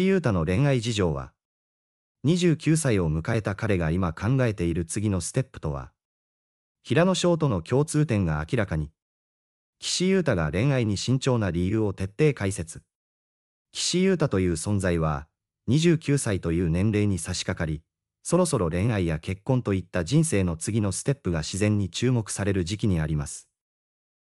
石井優太の恋愛事情は29歳を迎えた彼が今考えている次のステップとは平野翔との共通点が明らかに岸優太が恋愛に慎重な理由を徹底解説岸優太という存在は29歳という年齢に差し掛かりそろそろ恋愛や結婚といった人生の次のステップが自然に注目される時期にあります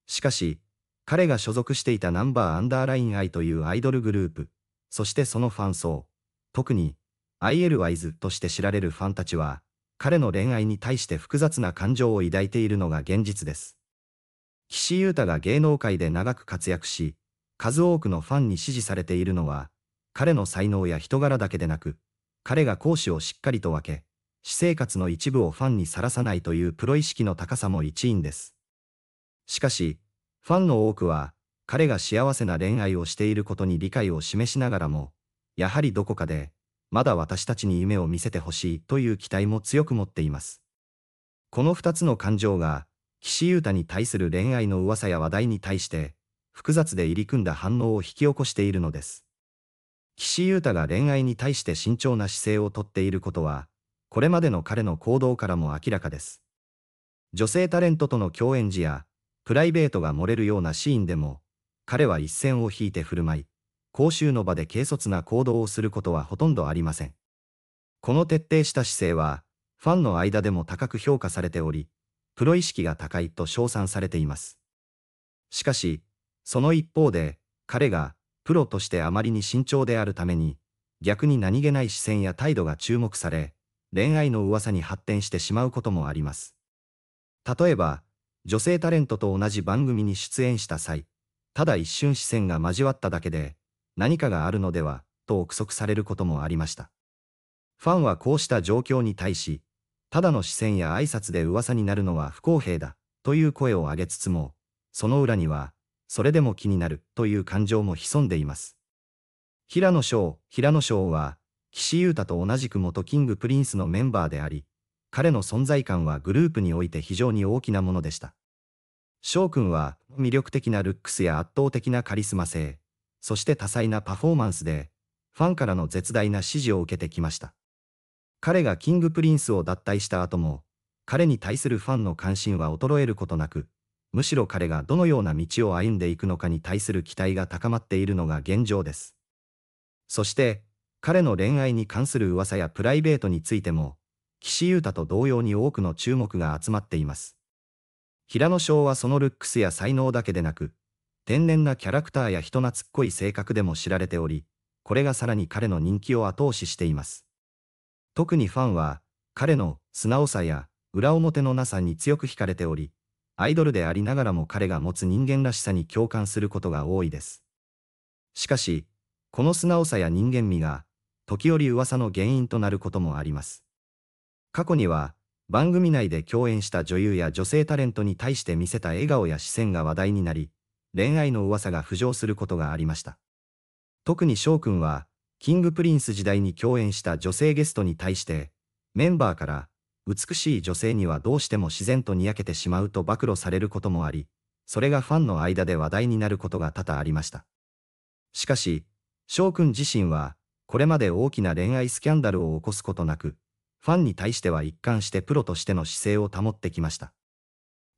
しかし彼が所属していたナンバーアンダーライン愛というアイドルグループそしてそのファン層、特に IL ワイズとして知られるファンたちは、彼の恋愛に対して複雑な感情を抱いているのが現実です。岸優太が芸能界で長く活躍し、数多くのファンに支持されているのは、彼の才能や人柄だけでなく、彼が講師をしっかりと分け、私生活の一部をファンにさらさないというプロ意識の高さも一因です。しかし、ファンの多くは、彼が幸せな恋愛をしていることに理解を示しながらも、やはりどこかで、まだ私たちに夢を見せてほしいという期待も強く持っています。この二つの感情が、岸優太に対する恋愛の噂や話題に対して、複雑で入り組んだ反応を引き起こしているのです。岸優太が恋愛に対して慎重な姿勢をとっていることは、これまでの彼の行動からも明らかです。女性タレントとの共演時や、プライベートが漏れるようなシーンでも、彼は一線を引いて振る舞い、講習の場で軽率な行動をすることはほとんどありません。この徹底した姿勢は、ファンの間でも高く評価されており、プロ意識が高いと称賛されています。しかし、その一方で、彼が、プロとしてあまりに慎重であるために、逆に何気ない視線や態度が注目され、恋愛の噂に発展してしまうこともあります。例えば、女性タレントと同じ番組に出演した際、ただ一瞬視線が交わっただけで、何かがあるのでは、と憶測されることもありました。ファンはこうした状況に対し、ただの視線や挨拶で噂になるのは不公平だ、という声を上げつつも、その裏には、それでも気になる、という感情も潜んでいます。平野翔、平野翔は、岸優太と同じく元キングプリンスのメンバーであり、彼の存在感はグループにおいて非常に大きなものでした。翔くんは魅力的なルックスや圧倒的なカリスマ性、そして多彩なパフォーマンスで、ファンからの絶大な支持を受けてきました。彼がキングプリンスを脱退した後も、彼に対するファンの関心は衰えることなく、むしろ彼がどのような道を歩んでいくのかに対する期待が高まっているのが現状です。そして、彼の恋愛に関する噂やプライベートについても、岸優太と同様に多くの注目が集まっています。平野翔はそのルックスや才能だけでなく、天然なキャラクターや人懐っこい性格でも知られており、これがさらに彼の人気を後押ししています。特にファンは、彼の素直さや裏表のなさに強く惹かれており、アイドルでありながらも彼が持つ人間らしさに共感することが多いです。しかし、この素直さや人間味が、時折噂の原因となることもあります。過去には、番組内で共演した女優や女性タレントに対して見せた笑顔や視線が話題になり、恋愛の噂が浮上することがありました。特に翔くんは、キングプリンス時代に共演した女性ゲストに対して、メンバーから、美しい女性にはどうしても自然とにやけてしまうと暴露されることもあり、それがファンの間で話題になることが多々ありました。しかし、翔くん自身は、これまで大きな恋愛スキャンダルを起こすことなく、ファンに対しては一貫してプロとしての姿勢を保ってきました。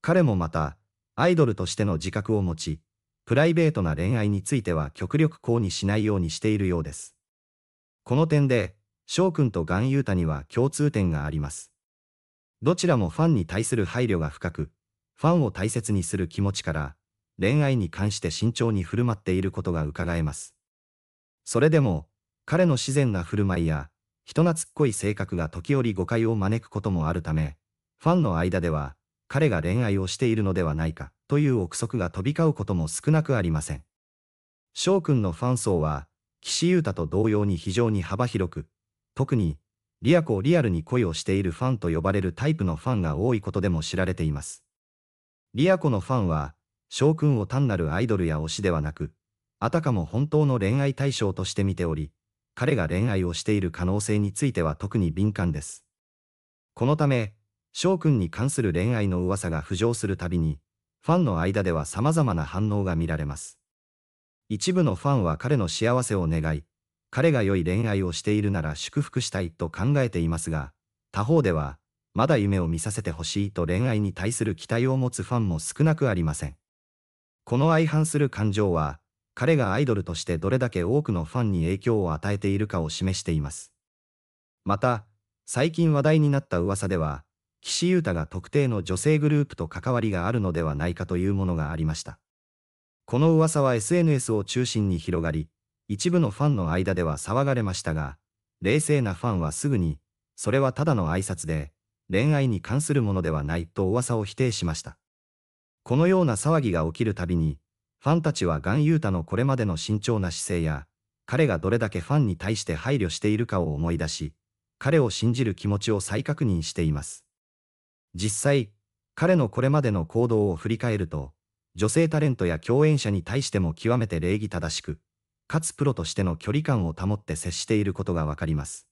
彼もまた、アイドルとしての自覚を持ち、プライベートな恋愛については極力こうにしないようにしているようです。この点で、翔くんとガンユータには共通点があります。どちらもファンに対する配慮が深く、ファンを大切にする気持ちから、恋愛に関して慎重に振る舞っていることが伺えます。それでも、彼の自然な振る舞いや、人懐っこい性格が時折誤解を招くこともあるため、ファンの間では、彼が恋愛をしているのではないか、という憶測が飛び交うことも少なくありません。翔くんのファン層は、岸優太と同様に非常に幅広く、特に、リア子をリアルに恋をしているファンと呼ばれるタイプのファンが多いことでも知られています。リア子のファンは、翔くんを単なるアイドルや推しではなく、あたかも本当の恋愛対象として見ており、彼が恋愛をしている可能性については特に敏感です。このため、翔くんに関する恋愛の噂が浮上するたびに、ファンの間では様々な反応が見られます。一部のファンは彼の幸せを願い、彼が良い恋愛をしているなら祝福したいと考えていますが、他方では、まだ夢を見させてほしいと恋愛に対する期待を持つファンも少なくありません。この相反する感情は、彼がアイドルとしてどれだけ多くのファンに影響を与えているかを示しています。また、最近話題になった噂では、岸優太が特定の女性グループと関わりがあるのではないかというものがありました。この噂は SNS を中心に広がり、一部のファンの間では騒がれましたが、冷静なファンはすぐに、それはただの挨拶で、恋愛に関するものではないと噂を否定しました。このような騒ぎが起きるたびに、ファンたちはガン・ユータのこれまでの慎重な姿勢や、彼がどれだけファンに対して配慮しているかを思い出し、彼を信じる気持ちを再確認しています。実際、彼のこれまでの行動を振り返ると、女性タレントや共演者に対しても極めて礼儀正しく、かつプロとしての距離感を保って接していることがわかります。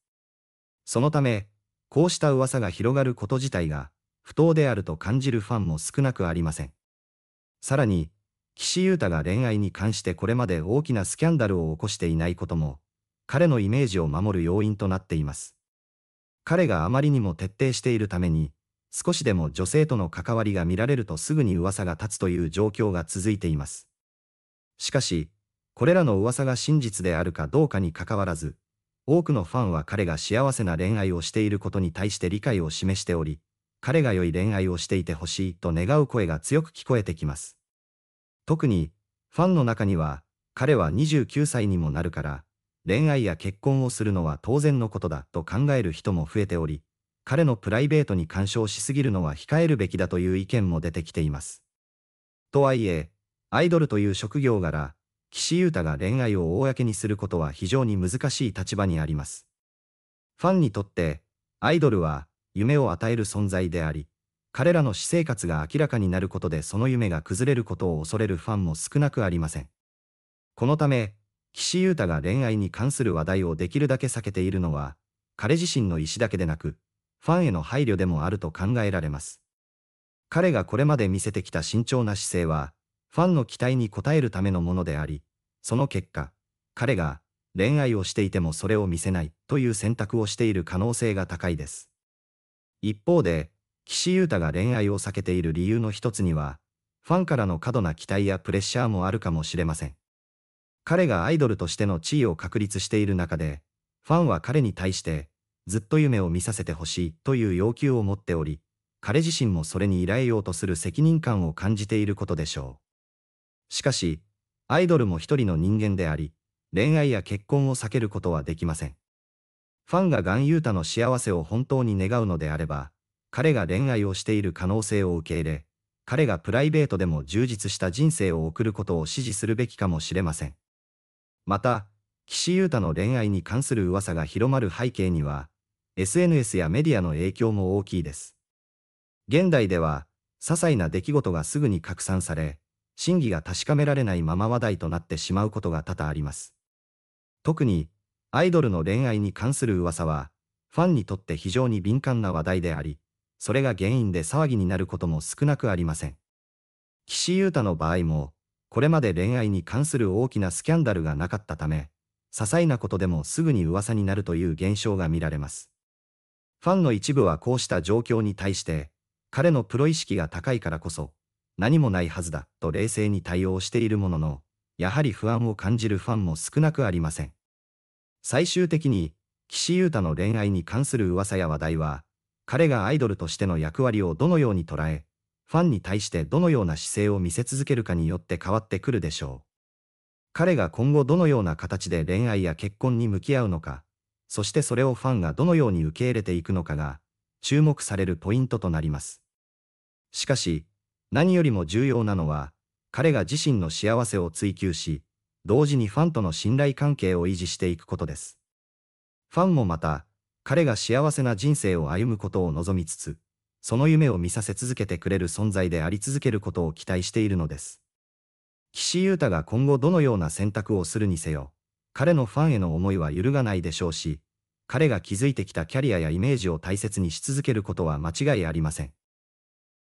そのため、こうした噂が広がること自体が、不当であると感じるファンも少なくありません。さらに、岸優太が恋愛に関してこれまで大きなスキャンダルを起こしていないことも、彼のイメージを守る要因となっています。彼があまりにも徹底しているために、少しでも女性との関わりが見られるとすぐに噂が立つという状況が続いています。しかし、これらの噂が真実であるかどうかにかかわらず、多くのファンは彼が幸せな恋愛をしていることに対して理解を示しており、彼が良い恋愛をしていてほしいと願う声が強く聞こえてきます。特に、ファンの中には、彼は29歳にもなるから、恋愛や結婚をするのは当然のことだと考える人も増えており、彼のプライベートに干渉しすぎるのは控えるべきだという意見も出てきています。とはいえ、アイドルという職業柄、岸優太が恋愛を公にすることは非常に難しい立場にあります。ファンにとって、アイドルは夢を与える存在であり、彼らの私生活が明らかになることでその夢が崩れることを恐れるファンも少なくありません。このため、岸優太が恋愛に関する話題をできるだけ避けているのは、彼自身の意思だけでなく、ファンへの配慮でもあると考えられます。彼がこれまで見せてきた慎重な姿勢は、ファンの期待に応えるためのものであり、その結果、彼が恋愛をしていてもそれを見せないという選択をしている可能性が高いです。一方で、岸優太が恋愛を避けている理由の一つには、ファンからの過度な期待やプレッシャーもあるかもしれません。彼がアイドルとしての地位を確立している中で、ファンは彼に対して、ずっと夢を見させてほしいという要求を持っており、彼自身もそれに依頼ようとする責任感を感じていることでしょう。しかし、アイドルも一人の人間であり、恋愛や結婚を避けることはできません。ファンがガンユータの幸せを本当に願うのであれば、彼が恋愛をしている可能性を受け入れ、彼がプライベートでも充実した人生を送ることを支持するべきかもしれません。また、岸優太の恋愛に関する噂が広まる背景には、SNS やメディアの影響も大きいです。現代では、些細な出来事がすぐに拡散され、真偽が確かめられないまま話題となってしまうことが多々あります。特に、アイドルの恋愛に関する噂は、ファンにとって非常に敏感な話題であり、それが原因で騒ぎになることも少なくありません。岸優太の場合も、これまで恋愛に関する大きなスキャンダルがなかったため、些細なことでもすぐに噂になるという現象が見られます。ファンの一部はこうした状況に対して、彼のプロ意識が高いからこそ、何もないはずだと冷静に対応しているものの、やはり不安を感じるファンも少なくありません。最終的に、岸優太の恋愛に関する噂や話題は、彼がアイドルとしての役割をどのように捉え、ファンに対してどのような姿勢を見せ続けるかによって変わってくるでしょう。彼が今後どのような形で恋愛や結婚に向き合うのか、そしてそれをファンがどのように受け入れていくのかが、注目されるポイントとなります。しかし、何よりも重要なのは、彼が自身の幸せを追求し、同時にファンとの信頼関係を維持していくことです。ファンもまた、彼が幸せな人生を歩むことを望みつつ、その夢を見させ続けてくれる存在であり続けることを期待しているのです。岸優太が今後どのような選択をするにせよ、彼のファンへの思いは揺るがないでしょうし、彼が築いてきたキャリアやイメージを大切にし続けることは間違いありません。